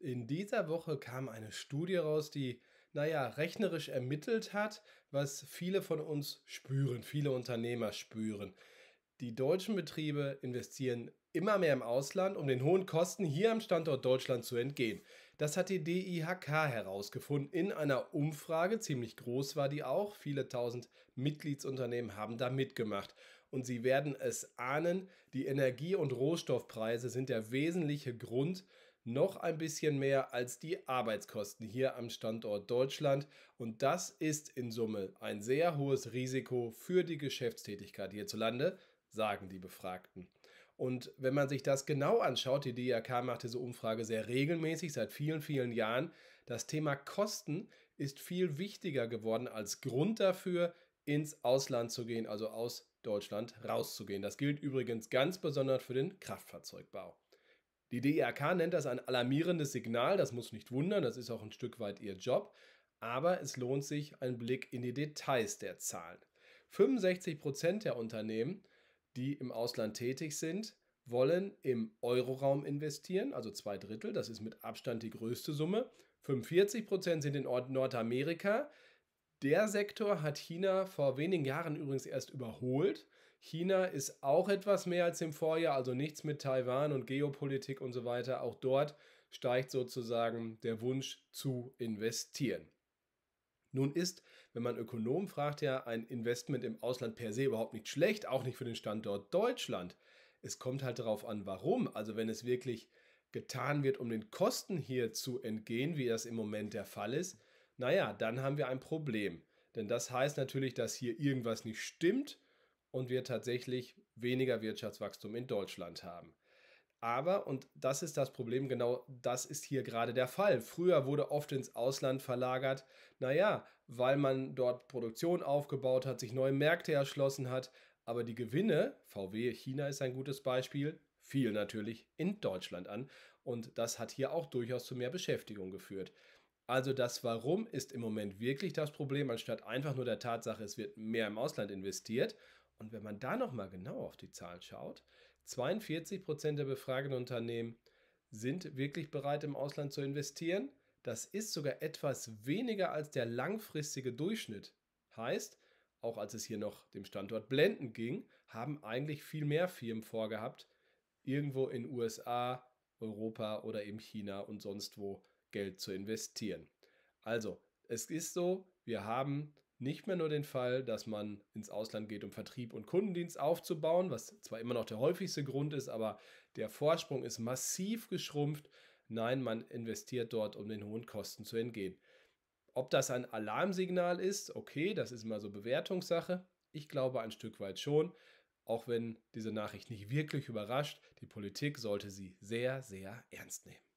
In dieser Woche kam eine Studie raus, die, naja, rechnerisch ermittelt hat, was viele von uns spüren, viele Unternehmer spüren. Die deutschen Betriebe investieren immer mehr im Ausland, um den hohen Kosten hier am Standort Deutschland zu entgehen. Das hat die DIHK herausgefunden in einer Umfrage, ziemlich groß war die auch, viele tausend Mitgliedsunternehmen haben da mitgemacht. Und Sie werden es ahnen, die Energie- und Rohstoffpreise sind der wesentliche Grund noch ein bisschen mehr als die Arbeitskosten hier am Standort Deutschland. Und das ist in Summe ein sehr hohes Risiko für die Geschäftstätigkeit hierzulande, sagen die Befragten. Und wenn man sich das genau anschaut, die DRK macht diese Umfrage sehr regelmäßig seit vielen, vielen Jahren, das Thema Kosten ist viel wichtiger geworden als Grund dafür, ins Ausland zu gehen, also aus Deutschland rauszugehen. Das gilt übrigens ganz besonders für den Kraftfahrzeugbau. Die DRK e nennt das ein alarmierendes Signal, das muss nicht wundern, das ist auch ein Stück weit ihr Job, aber es lohnt sich ein Blick in die Details der Zahlen. 65% der Unternehmen, die im Ausland tätig sind, wollen im Euroraum investieren, also zwei Drittel, das ist mit Abstand die größte Summe. 45% sind in Nordamerika, der Sektor hat China vor wenigen Jahren übrigens erst überholt. China ist auch etwas mehr als im Vorjahr, also nichts mit Taiwan und Geopolitik und so weiter. Auch dort steigt sozusagen der Wunsch zu investieren. Nun ist, wenn man Ökonomen fragt, ja ein Investment im Ausland per se überhaupt nicht schlecht, auch nicht für den Standort Deutschland. Es kommt halt darauf an, warum. Also wenn es wirklich getan wird, um den Kosten hier zu entgehen, wie das im Moment der Fall ist, naja, dann haben wir ein Problem. Denn das heißt natürlich, dass hier irgendwas nicht stimmt und wir tatsächlich weniger Wirtschaftswachstum in Deutschland haben. Aber, und das ist das Problem, genau das ist hier gerade der Fall. Früher wurde oft ins Ausland verlagert, naja, weil man dort Produktion aufgebaut hat, sich neue Märkte erschlossen hat, aber die Gewinne, VW China ist ein gutes Beispiel, fiel natürlich in Deutschland an und das hat hier auch durchaus zu mehr Beschäftigung geführt. Also das Warum ist im Moment wirklich das Problem, anstatt einfach nur der Tatsache, es wird mehr im Ausland investiert. Und wenn man da nochmal genau auf die Zahlen schaut, 42 Prozent der befragten Unternehmen sind wirklich bereit, im Ausland zu investieren. Das ist sogar etwas weniger als der langfristige Durchschnitt. Heißt, auch als es hier noch dem Standort Blenden ging, haben eigentlich viel mehr Firmen vorgehabt, irgendwo in USA, Europa oder eben China und sonst wo Geld zu investieren. Also, es ist so, wir haben nicht mehr nur den Fall, dass man ins Ausland geht, um Vertrieb und Kundendienst aufzubauen, was zwar immer noch der häufigste Grund ist, aber der Vorsprung ist massiv geschrumpft. Nein, man investiert dort, um den hohen Kosten zu entgehen. Ob das ein Alarmsignal ist, okay, das ist immer so Bewertungssache. Ich glaube ein Stück weit schon, auch wenn diese Nachricht nicht wirklich überrascht, die Politik sollte sie sehr, sehr ernst nehmen.